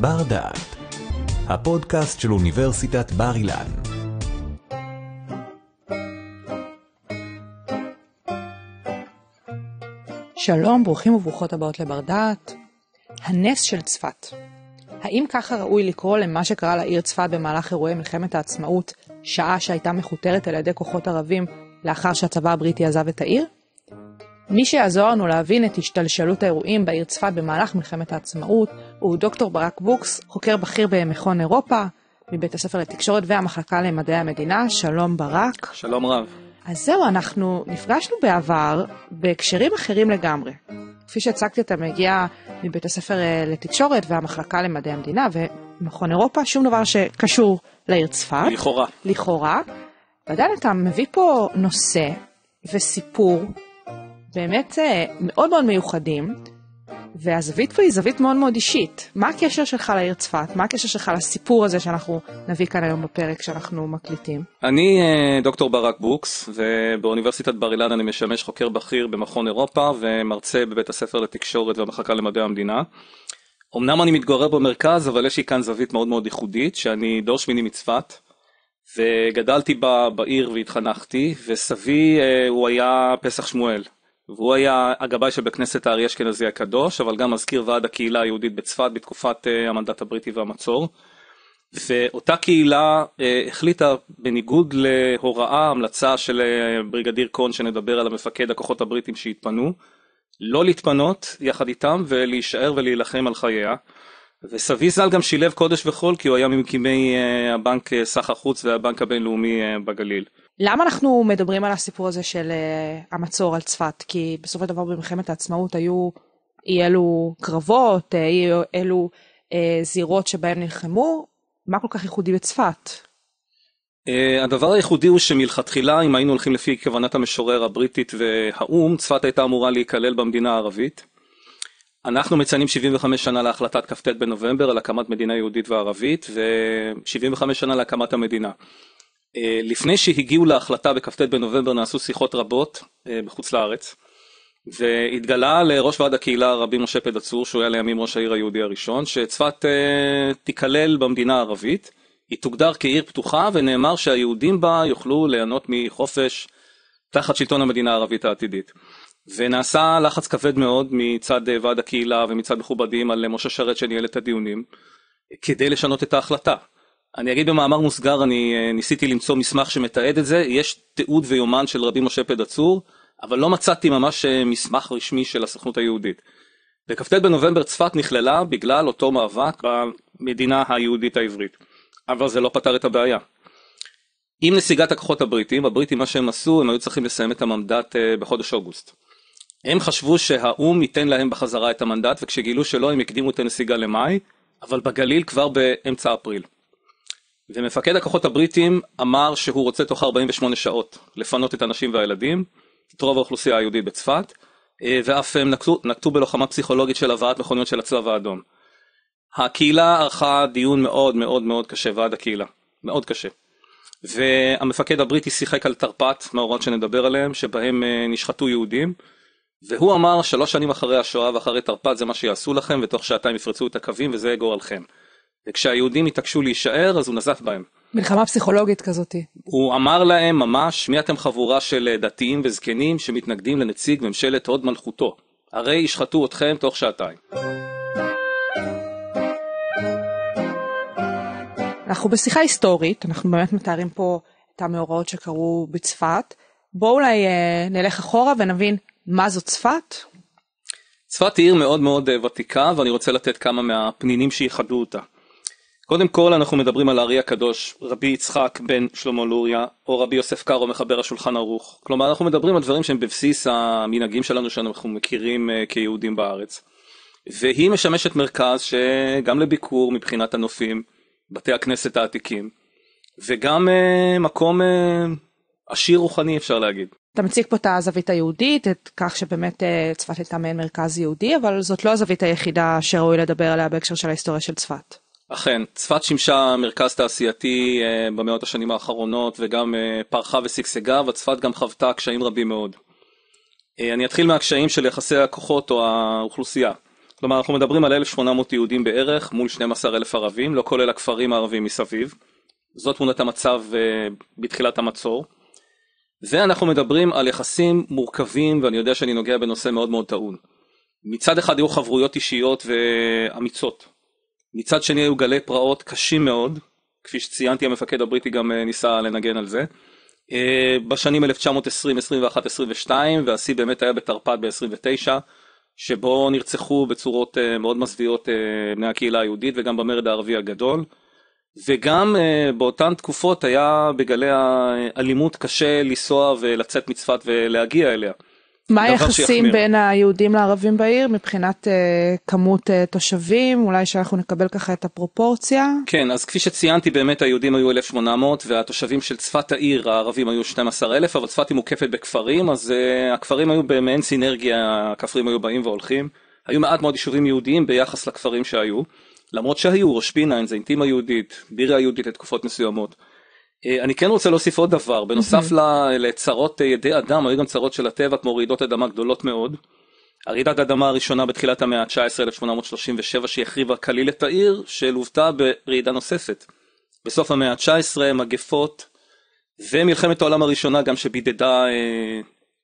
בר דעת, הפודקאסט של אוניברסיטת בר אילן. שלום, ברוכים וברוכות הבאות לבר דעת. הנס של צפת. האם ככה ראוי לקרוא למה שקרה לעיר צפת במהלך אירועי מלחמת העצמאות, שעה שהייתה מכותרת על ידי כוחות ערבים לאחר שהצבא הבריטי עזב את העיר? מי שיעזור לנו להבין את השתלשלות האירועים בעיר צפת במהלך מלחמת העצמאות, הוא דוקטור ברק בוקס, חוקר בכיר במכון אירופה, מבית הספר לתקשורת והמחלקה למדעי המדינה. שלום ברק. שלום רב. אז זהו, אנחנו נפגשנו בעבר בהקשרים אחרים לגמרי. כפי שהצגתי, אתה מגיע מבית הספר אה, לתקשורת והמחלקה למדעי המדינה ומכון אירופה, שום דבר שקשור לעיר צפת. לכאורה. לכאורה. ועדיין אתה מביא פה נושא וסיפור באמת אה, מאוד מאוד מיוחדים, והזווית פה היא זווית מאוד מאוד אישית. מה הקשר שלך לעיר צפת? מה הקשר שלך לסיפור הזה שאנחנו נביא כאן היום בפרק שאנחנו מקליטים? אני אה, דוקטור ברק בוקס, ובאוניברסיטת בר אילן אני משמש חוקר בכיר במכון אירופה ומרצה בבית הספר לתקשורת והמחלקה למדעי המדינה. אמנם אני מתגורר במרכז, אבל יש לי כאן זווית מאוד מאוד ייחודית, שאני דור שמיני מצפת, וגדלתי בה בעיר והתחנכתי, וסבי אה, הוא היה פסח שמואל. והוא היה הגבאי של בית כנסת הארי אשכנזי הקדוש, אבל גם מזכיר ועד הקהילה היהודית בצפת בתקופת uh, המנדט הבריטי והמצור. ואותה קהילה uh, החליטה, בניגוד להוראה, המלצה של uh, בריגדיר קון, שנדבר על המפקד הכוחות הבריטים שהתפנו, לא להתפנות יחד איתם ולהישאר ולהילחם על חייה. וסבי ז"ל גם שילב קודש וחול כי הוא היה ממקימי uh, הבנק סחר חוץ והבנק הבינלאומי uh, בגליל. למה אנחנו מדברים על הסיפור הזה של uh, המצור על צפת? כי בסופו של דבר במלחמת העצמאות היו אי אלו קרבות, אי אה, אלו אה, זירות שבהן נלחמו, מה כל כך ייחודי בצפת? Uh, הדבר הייחודי הוא שמלכתחילה אם היינו הולכים לפי כוונת המשורר הבריטית והאו"ם צפת הייתה אמורה להיכלל במדינה הערבית. אנחנו מציינים 75 שנה להחלטת כ"ט בנובמבר על הקמת מדינה יהודית וערבית ו-75 שנה להקמת המדינה. אה, לפני שהגיעו להחלטה בכ"ט בנובמבר נעשו שיחות רבות אה, בחוץ לארץ והתגלה לראש ועד הקהילה רבי משה פדצור שהוא היה לימים ראש העיר היהודי הראשון שצפת אה, תיכלל במדינה הערבית היא תוגדר כעיר פתוחה ונאמר שהיהודים בה יוכלו ליהנות מחופש תחת שלטון המדינה הערבית העתידית. ונעשה לחץ כבד מאוד מצד ועד הקהילה ומצד מכובדים על משה שרת שניהל את הדיונים כדי לשנות את ההחלטה. אני אגיד במאמר מוסגר, אני אה, ניסיתי למצוא מסמך שמתעד את זה, יש תיעוד ויומן של רבי משה פדצור, אבל לא מצאתי ממש אה, מסמך רשמי של הסוכנות היהודית. בכ"ט בנובמבר צפת נכללה בגלל אותו מאבק במדינה היהודית העברית, אבל זה לא פתר את הבעיה. עם נסיגת הכוחות הבריטים, הבריטים מה שהם עשו, הם היו צריכים לסיים את המנדט אה, בחודש אוגוסט. הם חשבו שהאו"ם ייתן להם בחזרה את המנדט, וכשגילו שלא הם הקדימו את הנסיגה למאי, אבל בגליל כבר באמצע אפריל. ומפקד הכוחות הבריטים אמר שהוא רוצה תוך 48 שעות לפנות את הנשים והילדים, את רוב האוכלוסייה היהודית בצפת, אה, ואף הם אה, נקטו, נקטו בלוחמה פסיכולוגית של הבאת מכוניות של הצלב האדום. הקהילה ערכה דיון מאוד מאוד מאוד קשה, ועד הקהילה, מאוד קשה. והמפקד הבריטי שיחק על תרפ"ט, מאורעות שנדבר עליהם, שבהם אה, נשחטו יהודים, והוא אמר שלוש שנים אחרי השואה ואחרי תרפ"ט זה מה שיעשו לכם, ותוך שעתיים יפרצו את הקווים וזה גורלכם. וכשהיהודים התעקשו להישאר אז הוא נזף בהם. מלחמה פסיכולוגית כזאת. הוא אמר להם ממש מי אתם חבורה של אה, דתיים וזקנים שמתנגדים לנציג ממשלת הוד מלכותו. הרי ישחטו אתכם תוך שעתיים. אנחנו בשיחה היסטורית, אנחנו באמת מתארים פה את המאורעות שקרו בצפת. בואו אולי אה, נלך אחורה ונבין מה זו צפת. צפת היא עיר מאוד מאוד אה, ותיקה ואני רוצה לתת כמה מהפנינים שייחדו אותה. קודם כל אנחנו מדברים על הארי הקדוש, רבי יצחק בן שלמה לוריה, או רבי יוסף קארו מחבר השולחן ערוך. כלומר אנחנו מדברים על דברים שהם בבסיס המנהגים שלנו שאנחנו מכירים אה, כיהודים בארץ. והיא משמשת מרכז שגם לביקור מבחינת הנופים, בתי הכנסת העתיקים, וגם אה, מקום אה, עשיר רוחני אפשר להגיד. אתה מציג פה את הזווית היהודית, את כך שבאמת צפת הייתה מעין מרכז יהודי, אבל זאת לא הזווית היחידה שראוי לדבר עליה בהקשר של ההיסטוריה של צפת. אכן, צפת שימשה מרכז תעשייתי אה, במאות השנים האחרונות וגם אה, פרחה ושגשגה, אבל צפת גם חוותה קשיים רבים מאוד. אה, אני אתחיל מהקשיים של יחסי הכוחות או האוכלוסייה. כלומר, אנחנו מדברים על 1,800 יהודים בערך מול 12,000 ערבים, לא כולל הכפרים הערבים מסביב. זאת תמונת המצב אה, בתחילת המצור. ואנחנו מדברים על יחסים מורכבים, ואני יודע שאני נוגע בנושא מאוד מאוד טעון. מצד אחד היו חברויות אישיות ואמיצות מצד שני היו גלי פרעות קשים מאוד, כפי שציינתי המפקד הבריטי גם אה, ניסה לנגן על זה. אה, בשנים 1920, 21, 22 והשיא באמת היה בתרפ"ד ב-29 שבו נרצחו בצורות אה, מאוד מזוויעות בני הקהילה היהודית וגם במרד הערבי הגדול. וגם באותן תקופות היה בגלי האלימות קשה לנסוע ולצאת מצפת ולהגיע אליה. מה היחסים בין היהודים לערבים בעיר מבחינת uh, כמות uh, תושבים? אולי שאנחנו נקבל ככה את הפרופורציה? כן, אז כפי שציינתי באמת היהודים היו 1,800 והתושבים של צפת העיר הערבים היו 12,000 אבל צפת היא מוקפת בכפרים אז uh, הכפרים היו במעין סינרגיה, הכפרים היו באים והולכים. היו מעט מאוד יישובים יהודיים ביחס לכפרים שהיו. למרות שהיו ראש פינה, אינזנטימה יהודית, בירה יהודית לתקופות מסוימות. אה, אני כן רוצה להוסיף עוד דבר, בנוסף לצרות אה, ידי אדם, היו גם צרות של הטבע כמו רעידות אדמה גדולות מאוד. הרעידת האדמה הראשונה בתחילת המאה ה-19, 1837, שהחריבה כליל את העיר, שלוותה ברעידה נוספת. בסוף המאה ה-19, מגפות, ומלחמת העולם הראשונה גם שבידדה אה,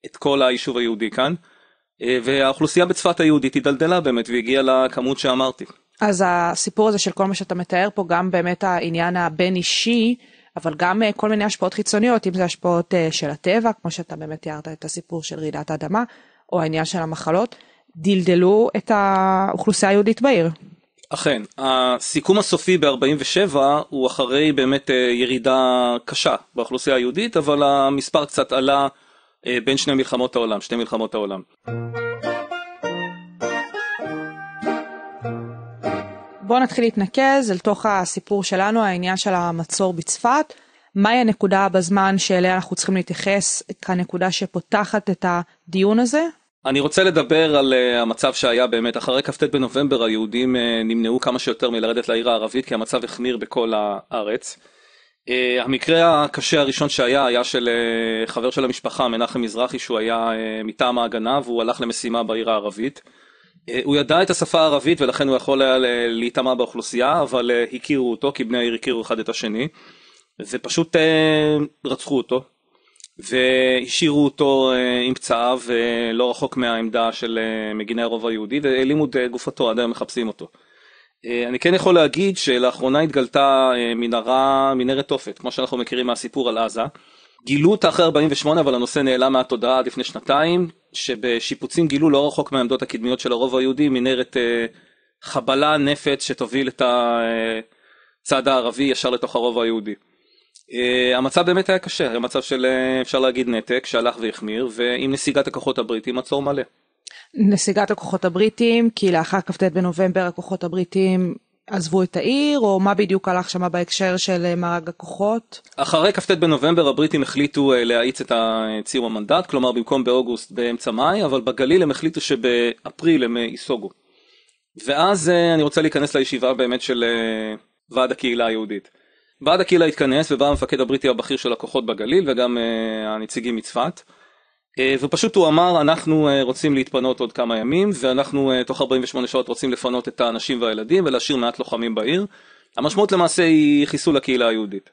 את כל היישוב היהודי כאן. אה, והאוכלוסייה בצפת היהודית הידלדלה באמת והגיעה לכמות שאמרתי. אז הסיפור הזה של כל מה שאתה מתאר פה, גם באמת העניין הבין אישי, אבל גם אה, כל מיני השפעות חיצוניות, אם זה השפעות אה, של הטבע, כמו שאתה באמת תיארת את הסיפור של רעידת האדמה, או העניין של המחלות, דלדלו את האוכלוסייה היהודית בעיר. אכן, הסיכום הסופי ב-47 הוא אחרי באמת אה, ירידה קשה באוכלוסייה היהודית, אבל המספר קצת עלה בין שני מלחמות העולם, שתי מלחמות העולם. בואו נתחיל להתנקז אל תוך הסיפור שלנו, העניין של המצור בצפת. מהי הנקודה בזמן שאליה אנחנו צריכים להתייחס כנקודה שפותחת את הדיון הזה? אני רוצה לדבר על uh, המצב שהיה באמת אחרי כ"ט בנובמבר היהודים uh, נמנעו כמה שיותר מלרדת לעיר הערבית כי המצב החמיר בכל הארץ. Uh, המקרה הקשה הראשון שהיה היה של uh, חבר של המשפחה מנחם מזרחי שהוא היה uh, מטעם ההגנה והוא הלך למשימה בעיר הערבית. אה, הוא ידע את השפה הערבית ולכן הוא יכול היה להיטמע באוכלוסייה, אבל אה, הכירו אותו כי בני העיר הכירו אחד את השני, ופשוט אה, רצחו אותו, והשאירו אותו עם פצעיו לא רחוק מהעמדה של מגיני הרוב היהודי, והעלימו את גופתו, עד היום מחפשים אותו. אני כן יכול להגיד שלאחרונה התגלתה מנהרה, מנהרת תופת, כמו שאנחנו מכירים מהסיפור על עזה. גילו אותה אחרי 48 אבל הנושא נעלם מהתודעה עד לפני שנתיים, שבשיפוצים גילו לא רחוק מהעמדות הקדמיות של הרוב היהודי מנהרת אה, חבלה נפץ שתוביל את הצד אה, הערבי ישר לתוך הרוב היהודי. Uh, המצב באמת היה קשה, היה מצב של אפשר להגיד נתק שהלך והחמיר ועם נסיגת הכוחות הבריטים מצור מלא. נסיגת הכוחות הבריטים כי לאחר כ"ט בנובמבר הכוחות הבריטים עזבו את העיר, או מה בדיוק הלך שם בהקשר של אה, מארג הכוחות? אחרי כ"ט בנובמבר הבריטים החליטו אה, להאיץ את ציר המנדט, כלומר במקום באוגוסט באמצע מאי, אבל בגליל הם החליטו שבאפריל הם אה, ייסוגו. ואז אני רוצה להיכנס לישיבה באמת של ועד הקהילה היהודית. ועד הקהילה התכנס ובא המפקד הבריטי הבכיר של הכוחות בגליל וגם הנציגים מצפת. אה, ופשוט הוא אמר אנחנו אה, רוצים להתפנות עוד כמה ימים ואנחנו אה, תוך 48 שעות רוצים לפנות את האנשים והילדים ולהשאיר מעט לוחמים בעיר. המשמעות למעשה היא חיסול הקהילה היהודית.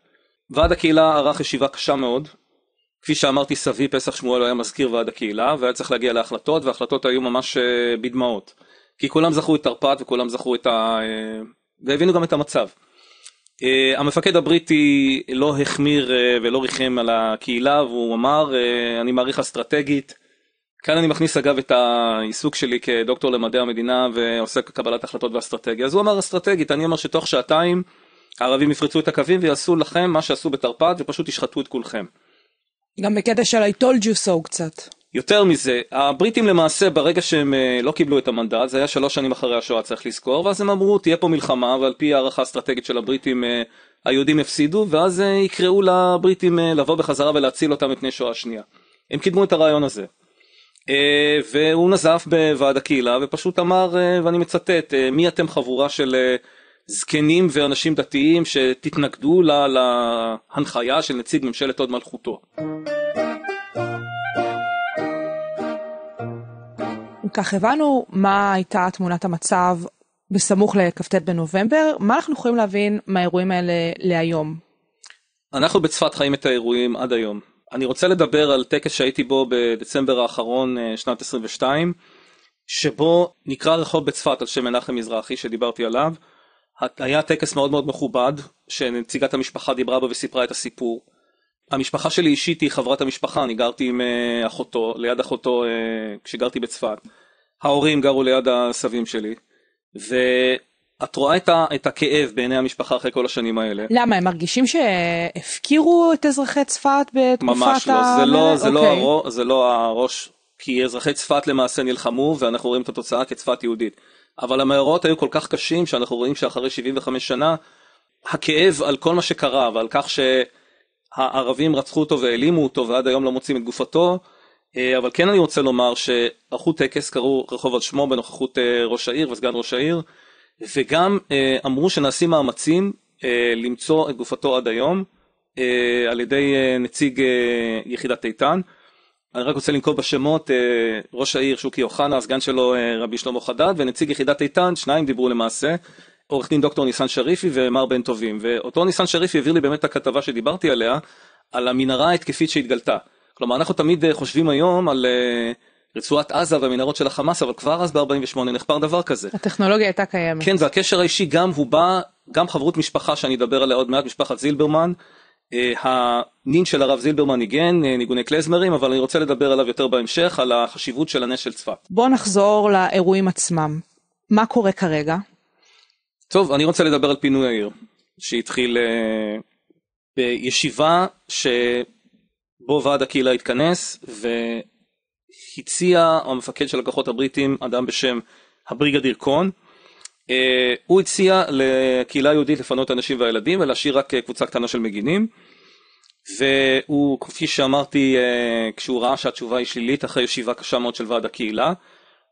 ועד הקהילה ערך ישיבה קשה מאוד. כפי שאמרתי סבי פסח שמואל היה מזכיר ועד הקהילה והיה צריך להגיע להחלטות וההחלטות היו ממש בדמעות. כי כולם זכו את תרפ"ט וכולם זכו את ה... והבינו גם את המצב. אה, המפקד הבריטי לא החמיר אה, ולא ריחם על הקהילה והוא אמר אה, אני מעריך אסטרטגית. כאן אני מכניס אגב את העיסוק שלי כדוקטור למדעי המדינה ועוסק בקבלת החלטות ואסטרטגיה. אז הוא אמר אסטרטגית, אני אומר שתוך שעתיים הערבים יפרצו את הקווים ויעשו לכם מה שעשו בתרפ"ט ופשוט ישחטו את כולכם. גם בקטע של I told you so קצת. יותר מזה, הבריטים למעשה ברגע שהם אה, לא קיבלו את המנדט, זה היה שלוש שנים אחרי השואה צריך לזכור, ואז הם אמרו תהיה פה מלחמה ועל פי הערכה אסטרטגית של הבריטים אה, היהודים הפסידו, ואז אה, יקראו לבריטים לבוא בחזרה ולהציל אותם מפני שואה שנייה. הם קידמו את הרעיון הזה. והוא נזף בוועד הקהילה ופשוט אמר, ואני מצטט, מי אתם חבורה של זקנים ואנשים דתיים שתתנגדו להנחיה של נציג ממשלת הוד מלכותו. כך הבנו מה הייתה תמונת המצב בסמוך לכ"ט בנובמבר, מה אנחנו יכולים להבין מהאירועים האלה להיום? אנחנו בצפת חיים את האירועים עד היום. אני רוצה לדבר על טקס שהייתי בו בדצמבר האחרון אה, שנת 22, שבו נקרא רחוב בצפת על שם מנחם מזרחי שדיברתי עליו. היה טקס מאוד מאוד מכובד, שנציגת המשפחה דיברה בו וסיפרה את הסיפור. המשפחה שלי אישית היא חברת המשפחה, אני גרתי עם אה, אחותו, ליד אחותו אה, כשגרתי בצפת. ההורים גרו ליד הסבים שלי, ואת רואה את, ה, את הכאב בעיני המשפחה אחרי כל השנים האלה. למה, הם מרגישים שהפקירו את אזרחי צפת בתקופת ה... ממש לא, ה... זה לא, זה, okay. לא אוקיי. הראש, זה לא הראש, כי אזרחי צפת למעשה נלחמו, ואנחנו רואים את התוצאה כצפת יהודית. אבל המאורעות היו כל כך קשים, שאנחנו רואים שאחרי 75 שנה, הכאב על כל מה שקרה, ועל כך שהערבים רצחו אותו והעלימו אותו, ועד היום לא מוצאים את גופתו, אה, אבל כן אני רוצה לומר שערכו טקס, קראו רחוב על שמו בנוכחות אה, ראש העיר וסגן ראש העיר, וגם אה, אמרו שנעשים מאמצים למצוא את גופתו עד היום על ידי נציג יחידת איתן. אני רק רוצה לנקוב בשמות, ראש העיר שוקי אוחנה, הסגן שלו רבי שלמה חדד, ונציג יחידת איתן, שניים דיברו למעשה, עורך דין דוקטור ניסן שריפי ומר בן טובים. ואותו ניסן שריפי העביר לי באמת את הכתבה שדיברתי עליה, על המנהרה ההתקפית שהתגלתה. כלומר אנחנו תמיד אה, חושבים היום על אה, רצועת עזה והמנהרות של החמאס אבל כבר אז ב48 נחפר דבר כזה. הטכנולוגיה הייתה קיימת. כן והקשר האישי גם הוא בא גם חברות משפחה שאני אדבר עליה עוד מעט משפחת זילברמן. אה, הנין של הרב זילברמן ניגן ניגוני קלזמרים אבל אני רוצה לדבר עליו יותר בהמשך על החשיבות של הנס של צפת. בוא נחזור לאירועים עצמם. מה קורה כרגע? טוב אני רוצה לדבר על פינוי העיר שהתחיל בישיבה ש... בו ועד הקהילה התכנס והציע המפקד של הכוחות הבריטים אדם בשם הבריגדיר קון Uh, הוא הציע לקהילה היהודית לפנות את הנשים והילדים ולהשאיר רק אה, קבוצה קטנה של מגינים והוא כפי שאמרתי uh, כשהוא ראה שהתשובה היא שלילית אחרי ישיבה קשה מאוד של ועד הקהילה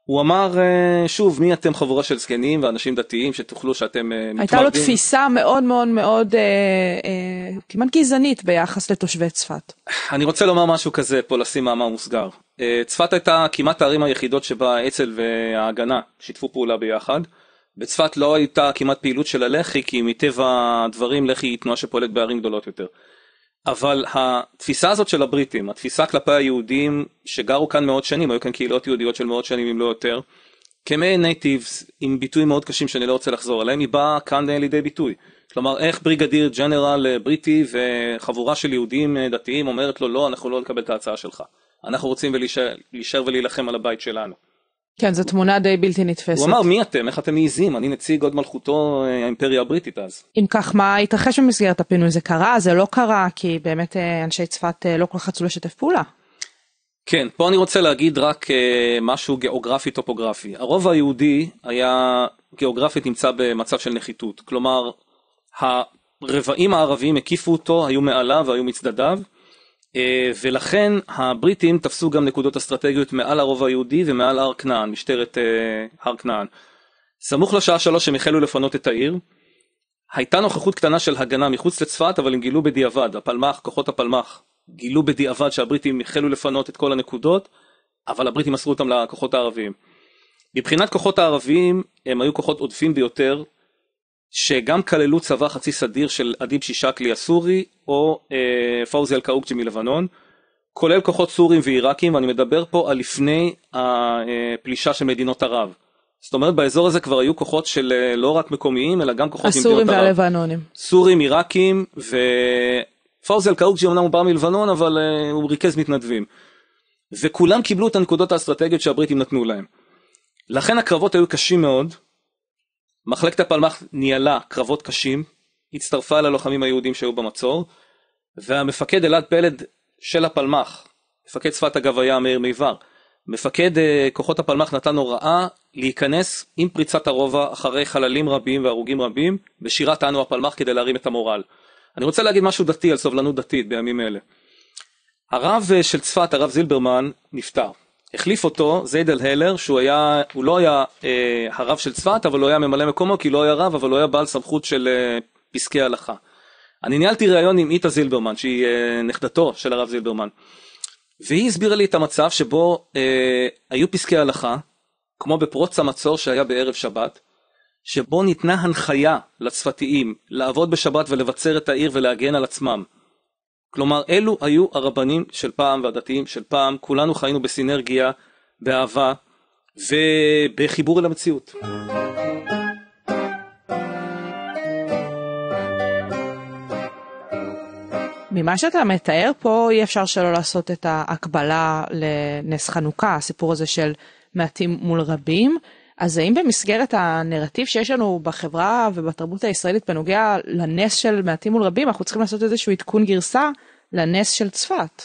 הוא אמר אה, שוב מי אתם חבורה של זקנים ואנשים דתיים שתוכלו שאתם מתמרדים. אה, הייתה לו תפיסה מאוד מאוד מאוד אה, אה, כמעט גזענית ביחס לתושבי צפת. אני רוצה לומר משהו כזה פה לשים מאמר מוסגר. אה, צפת הייתה כמעט הערים היחידות שבה האצ"ל וההגנה שיתפו פעולה ביחד. בצפת לא הייתה כמעט פעילות של הלח"י כי מטבע הדברים לח"י היא תנועה שפועלת בערים גדולות יותר. אבל התפיסה הזאת של הבריטים, התפיסה כלפי היהודים שגרו כאן מאות שנים, היו כאן קהילות יהודיות של מאות שנים אם לא יותר, כמי נייטיבס עם ביטויים מאוד קשים שאני לא רוצה לחזור עליהם, היא באה כאן לידי ביטוי. כלומר איך בריגדיר ג'נרל אה, בריטי וחבורה של יהודים אה, דתיים אומרת לו לא אנחנו לא נקבל את ההצעה שלך, אנחנו רוצים להישאר ולהילחם על הבית שלנו. כן, זו תמונה די בלתי נתפסת. הוא אמר, מי אתם? איך אתם מעיזים? אני נציג עוד מלכותו אה, האימפריה הבריטית אז. אם כך, מה התרחש במסגרת הפינוי? זה קרה? זה לא קרה? כי באמת אה, אנשי צפת אה, לא כל כך רצו לשתף פעולה. כן, פה אני רוצה להגיד רק משהו גיאוגרפי-טופוגרפי. הרוב היהודי היה גיאוגרפית נמצא במצב של נחיתות. כלומר, הרבעים הערביים הקיפו אותו, היו מעליו והיו מצדדיו. אה, ולכן הבריטים תפסו גם נקודות אסטרטגיות מעל הרובע היהודי ומעל הר כנען, משטרת אה, הר כנען. סמוך לשעה שלוש הם החלו לפנות את העיר. הייתה נוכחות קטנה של הגנה מחוץ לצפת אבל הם גילו בדיעבד, הפלמ"ח, כוחות הפלמ"ח גילו בדיעבד שהבריטים החלו לפנות את כל הנקודות אבל הבריטים מסרו אותם לכוחות הערביים. מבחינת כוחות הערביים הם היו כוחות עודפים ביותר שגם כללו צבא חצי סדיר של אדיב שישקלי הסורי או אה, פאוזי אל-קאוקג'י מלבנון, כולל כוחות סורים ועיראקים, ואני מדבר פה על לפני הפלישה של מדינות ערב. זאת אומרת באזור הזה כבר היו כוחות של אה, לא רק מקומיים אלא גם כוחות הסורים והלבנונים. סורים, עיראקים ופאוזי אל-קאוקג'י אמנם הוא בא מלבנון אבל אה, הוא ריכז מתנדבים. וכולם קיבלו את הנקודות האסטרטגיות שהבריטים נתנו להם. לכן הקרבות היו קשים מאוד, מחלקת הפלמ"ח ניהלה קרבות קשים, הצטרפה ללוחמים היהודים שהיו במצור, והמפקד אלעד פלד של הפלמ"ח, מפקד שפת אגב היה מאיר מיבר, מפקד uh, כוחות הפלמ"ח נתן הוראה להיכנס עם פריצת הרובע אחרי חללים רבים והרוגים רבים בשירת אנו הפלמ"ח כדי להרים את המורל. אני רוצה להגיד משהו דתי על סובלנות דתית בימים אלה. הרב uh, של צפת, הרב זילברמן, נפטר. החליף אותו זיידל הלר, שהוא היה, הוא לא היה אה, הרב של צפת, אבל הוא היה ממלא מקומו, כי לא היה רב, אבל הוא היה בעל סמכות של אה, פסקי הלכה. אני ניהלתי ראיון עם איתה זילברמן, שהיא אה, נכדתו של הרב זילברמן, והיא הסבירה לי את המצב שבו אה, היו פסקי הלכה, כמו בפרוץ המצור שהיה בערב שבת, שבו ניתנה הנחיה לצפתיים לעבוד בשבת ולבצר את העיר ולהגן על עצמם. כלומר אלו היו הרבנים של פעם והדתיים של פעם, כולנו חיינו בסינרגיה, באהבה ובחיבור אל המציאות. ממה שאתה מתאר פה אי אפשר שלא לעשות את ההקבלה לנס חנוכה, הסיפור הזה של מעטים מול רבים. אז האם במסגרת הנרטיב שיש לנו בחברה ובתרבות הישראלית בנוגע לנס של מעטים מול רבים, אנחנו צריכים לעשות איזשהו עדכון גרסה לנס של צפת.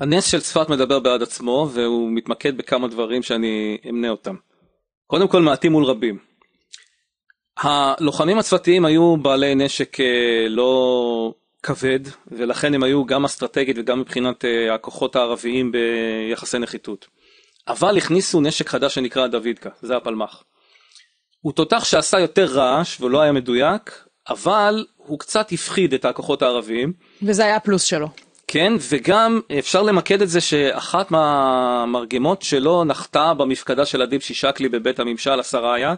הנס של צפת מדבר בעד עצמו והוא מתמקד בכמה דברים שאני אמנה אותם. קודם כל מעטים מול רבים. הלוחמים הצפתיים היו בעלי נשק אה, לא כבד ולכן הם היו גם אסטרטגית וגם מבחינת אה, הכוחות הערביים ביחסי נחיתות. אבל הכניסו נשק חדש שנקרא דוידקה, זה הפלמ"ח. הוא תותח שעשה יותר רעש ולא היה מדויק, אבל הוא קצת הפחיד את הכוחות הערביים. וזה היה הפלוס שלו. כן, וגם אפשר למקד את זה שאחת מהמרגמות שלו נחתה במפקדה של אדיב שישקלי בבית הממשל, השריה,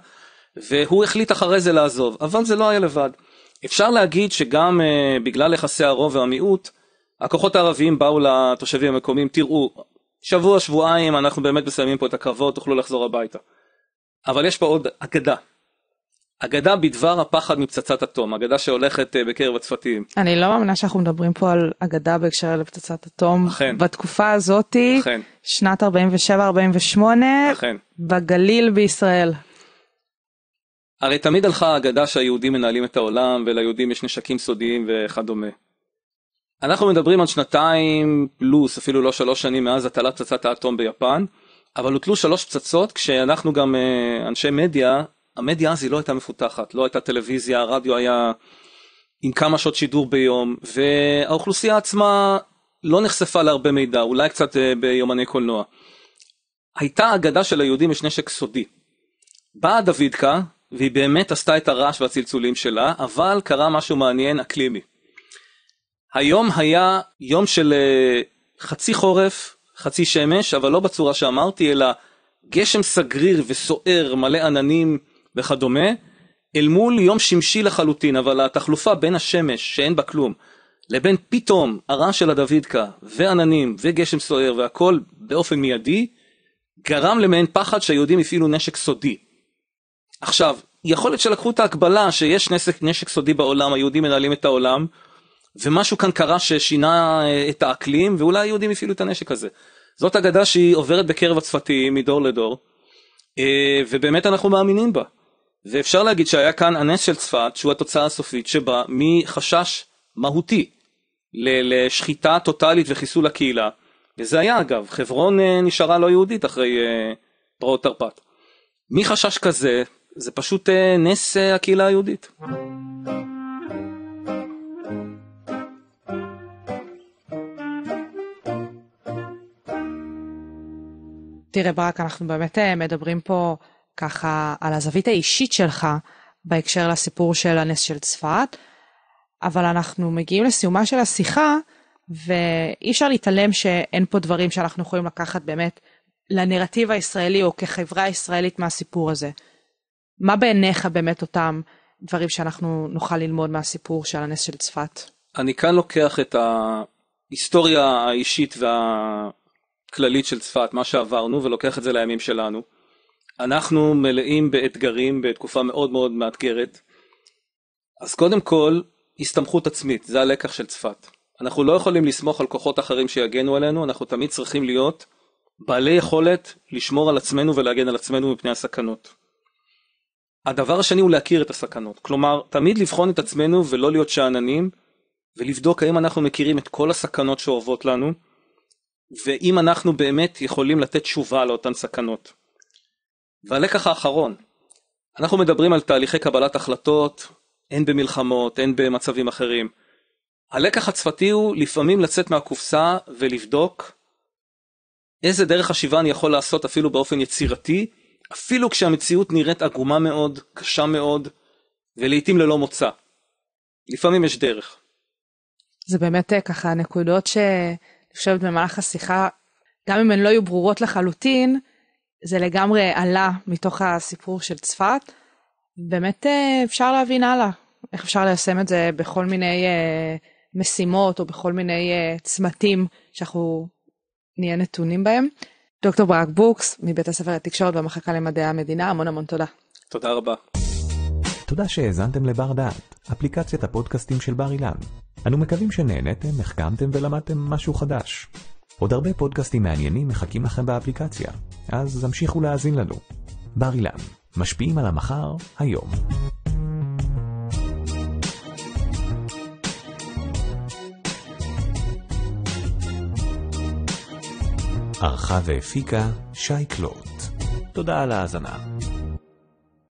והוא החליט אחרי זה לעזוב, אבל זה לא היה לבד. אפשר להגיד שגם אה, בגלל יחסי הרוב והמיעוט, הכוחות הערביים באו לתושבים המקומיים, תראו, שבוע שבועיים אנחנו באמת מסיימים פה את הקרבות תוכלו לחזור הביתה. אבל יש פה עוד אגדה. אגדה בדבר הפחד מפצצת אטום, אגדה שהולכת אה, בקרב הצפתיים. אני לא מאמינה שאנחנו מדברים פה על אגדה בהקשר לפצצת אטום. אכן. בתקופה הזאתי, אכן. שנת 47-48, אכן. בגליל בישראל. הרי תמיד הלכה האגדה שהיהודים מנהלים את העולם וליהודים יש נשקים סודיים וכדומה. אנחנו מדברים על שנתיים פלוס אפילו לא שלוש שנים מאז הטלת פצצת האטום ביפן אבל הוטלו שלוש פצצות כשאנחנו גם אה, אנשי מדיה המדיה אז היא לא הייתה מפותחת לא הייתה טלוויזיה הרדיו היה עם כמה שעות שידור ביום והאוכלוסייה עצמה לא נחשפה להרבה מידע אולי קצת אה, ביומני קולנוע. הייתה אגדה של היהודים יש נשק סודי. באה דוידקה והיא באמת עשתה את הרעש והצלצולים שלה אבל קרה משהו מעניין אקלימי. היום היה יום של אה, חצי חורף, חצי שמש, אבל לא בצורה שאמרתי, אלא גשם סגריר וסוער, מלא עננים וכדומה, אל מול יום שמשי לחלוטין, אבל התחלופה בין השמש, שאין בה כלום, לבין פתאום הרע של הדוידקה, ועננים, וגשם סוער, והכל באופן מיידי, גרם למעין פחד שהיהודים הפעילו נשק סודי. עכשיו, יכול להיות שלקחו את ההקבלה שיש נשק, נשק סודי בעולם, היהודים מנהלים את העולם, ומשהו כאן קרה ששינה אה, את האקלים ואולי היהודים הפעילו את הנשק הזה. זאת אגדה שהיא עוברת בקרב הצפתיים מדור לדור אה, ובאמת אנחנו מאמינים בה. ואפשר להגיד שהיה כאן הנס של צפת שהוא התוצאה הסופית שבא מחשש מהותי לשחיטה טוטאלית וחיסול הקהילה וזה היה אגב חברון אה, נשארה לא יהודית אחרי פרעות תרפ"ט. מחשש כזה זה פשוט נס הקהילה היהודית. תראה ברק, אנחנו באמת אה, מדברים פה ככה על הזווית האישית שלך בהקשר לסיפור של הנס של צפת, אבל אנחנו מגיעים לסיומה של השיחה, ואי אפשר להתעלם שאין פה דברים שאנחנו יכולים לקחת באמת לנרטיב הישראלי או כחברה ישראלית מהסיפור הזה. מה בעיניך באמת אותם דברים שאנחנו נוכל ללמוד מהסיפור של הנס של צפת? אני כאן לוקח את ההיסטוריה האישית וה... כללית של צפת, מה שעברנו, ולוקח את זה לימים שלנו. אנחנו מלאים באתגרים בתקופה מאוד מאוד מאתגרת. אז קודם כל, הסתמכות עצמית, זה הלקח של צפת. אנחנו לא יכולים לסמוך על כוחות אחרים שיגנו עלינו, אנחנו תמיד צריכים להיות בעלי יכולת לשמור על עצמנו ולהגן על עצמנו מפני הסכנות. הדבר השני הוא להכיר את הסכנות, כלומר תמיד לבחון את עצמנו ולא להיות שאננים ולבדוק האם אנחנו מכירים את כל הסכנות שאוהבות לנו ואם אנחנו באמת יכולים לתת תשובה לאותן סכנות. והלקח האחרון, אנחנו מדברים על תהליכי קבלת החלטות, הן במלחמות, הן במצבים אחרים. הלקח הצפתי הוא לפעמים לצאת מהקופסה ולבדוק איזה דרך חשיבה אני יכול לעשות אפילו באופן יצירתי, אפילו כשהמציאות נראית עגומה מאוד, קשה מאוד, ולעיתים ללא מוצא. לפעמים יש דרך. זה באמת אה, ככה נקודות ש... חושבת במהלך השיחה, גם אם הן לא היו ברורות לחלוטין, זה לגמרי עלה מתוך הסיפור של צפת. באמת אה, אפשר להבין הלאה, איך אפשר ליישם את זה בכל מיני אה, משימות או בכל מיני אה, צמתים שאנחנו נהיה נתונים בהם. דוקטור ברק בוקס מבית הספר לתקשורת במחלקה למדעי המדינה, המון המון תודה. תודה רבה. תודה שהאזנתם לבר דעת, אפליקציית הפודקאסטים של בר אילן. אנו מקווים שנהנתם, החכמתם ולמדתם משהו חדש. עוד הרבה פודקאסטים מעניינים מחכים לכם באפליקציה, אז המשיכו להאזין לנו. בר אילן, משפיעים על המחר, היום. ערכה והפיקה שי קלוט. תודה על ההאזנה.